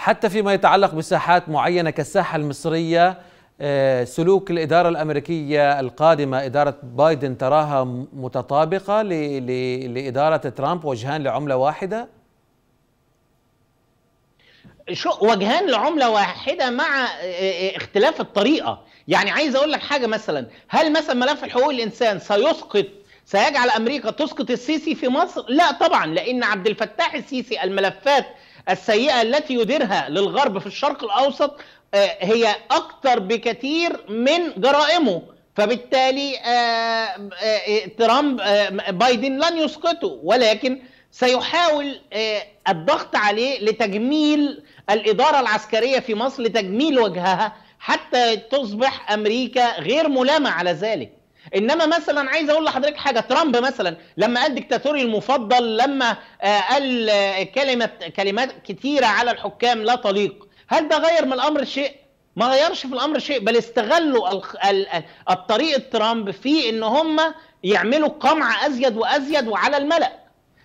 حتى فيما يتعلق بساحات معينة كالساحة المصرية آه، سلوك الإدارة الأمريكية القادمة إدارة بايدن تراها متطابقة لإدارة ترامب وجهان لعملة واحدة؟ شو وجهان لعمله واحده مع آه، آه، اختلاف الطريقه يعني عايز اقول لك حاجه مثلا هل مثلا ملف حقوق الانسان سيسقط سيجعل امريكا تسقط السيسي في مصر لا طبعا لان عبد الفتاح السيسي الملفات السيئه التي يديرها للغرب في الشرق الاوسط آه، هي اكثر بكثير من جرائمه فبالتالي آه، آه، ترامب بايدن لن يسقطه ولكن سيحاول الضغط عليه لتجميل الاداره العسكريه في مصر لتجميل وجهها حتى تصبح امريكا غير ملامه على ذلك انما مثلا عايز اقول لحضرتك حاجه ترامب مثلا لما قال ديكتاتوري المفضل لما آه، قال آه، كلمه كلمات كثيره على الحكام لا تليق هل ده غير من الامر شيء ما غيرش في الامر شيء بل استغلوا الطريقه ترامب في ان هم يعملوا قمع ازيد وازيد وعلى الملأ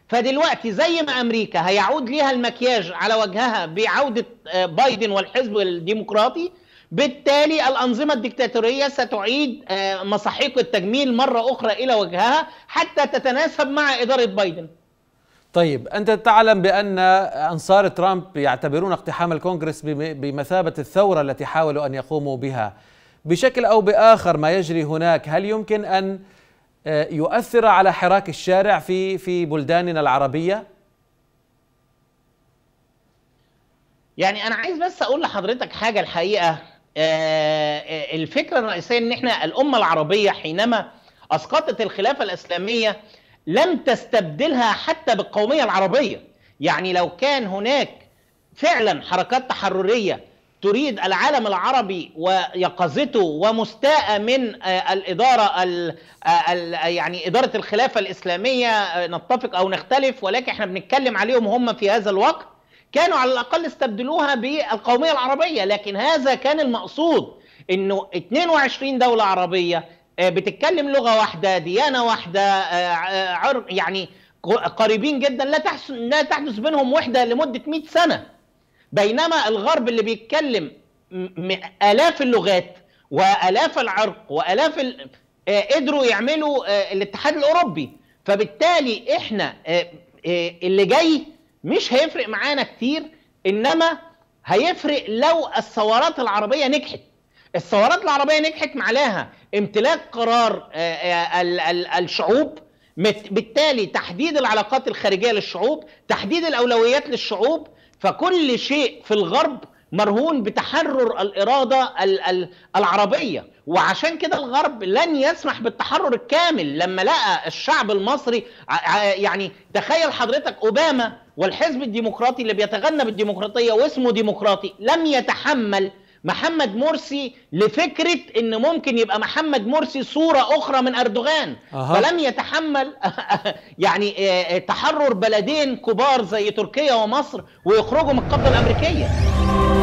فدلوقتي زي ما امريكا هيعود ليها المكياج على وجهها بعوده آه، بايدن والحزب الديمقراطي بالتالي الأنظمة الدكتاتورية ستعيد آه، مساحيق التجميل مرة أخرى إلى وجهها حتى تتناسب مع إدارة بايدن طيب أنت تعلم بأن أنصار ترامب يعتبرون اقتحام الكونغرس بمثابة الثورة التي حاولوا أن يقوموا بها بشكل أو بآخر ما يجري هناك هل يمكن أن آه، يؤثر على حراك الشارع في في بلداننا العربية؟ يعني أنا عايز بس أقول لحضرتك حاجة الحقيقة آه، آه، الفكره الرئيسيه ان احنا الامه العربيه حينما اسقطت الخلافه الاسلاميه لم تستبدلها حتى بالقوميه العربيه يعني لو كان هناك فعلا حركات تحرريه تريد العالم العربي ويقظته ومستاءة من آه، الإدارة الـ الـ يعني إدارة الخلافة الإسلامية نتفق أو نختلف ولكن احنا بنتكلم عليهم هم في هذا الوقت كانوا على الاقل استبدلوها بالقوميه العربيه لكن هذا كان المقصود انه 22 دوله عربيه آه، بتتكلم لغه واحده ديانه واحده آه، آه، عرق يعني قريبين جدا لا تحدث لا تحدث بينهم وحده لمده 100 سنه بينما الغرب اللي بيتكلم الاف اللغات والاف العرق والاف ال... قدروا يعملوا الاتحاد الاوروبي فبالتالي احنا اللي جاي مش هيفرق معانا كتير انما هيفرق لو الثورات العربيه نجحت الثورات العربيه نجحت معلاها امتلاك قرار آه، آه، الشعوب بالتالي تحديد العلاقات الخارجيه للشعوب تحديد الاولويات للشعوب فكل شيء في الغرب مرهون بتحرر الاراده العربيه وعشان كده الغرب لن يسمح بالتحرر الكامل لما لقى الشعب المصري يعني تخيل حضرتك اوباما والحزب الديمقراطي اللي بيتغنى بالديمقراطيه واسمه ديمقراطي لم يتحمل محمد مرسي لفكره ان ممكن يبقى محمد مرسي صوره اخرى من اردوغان أه. فلم يتحمل يعني آه، آه، تحرر بلدين كبار زي تركيا ومصر ويخرجوا من القبضه الامريكيه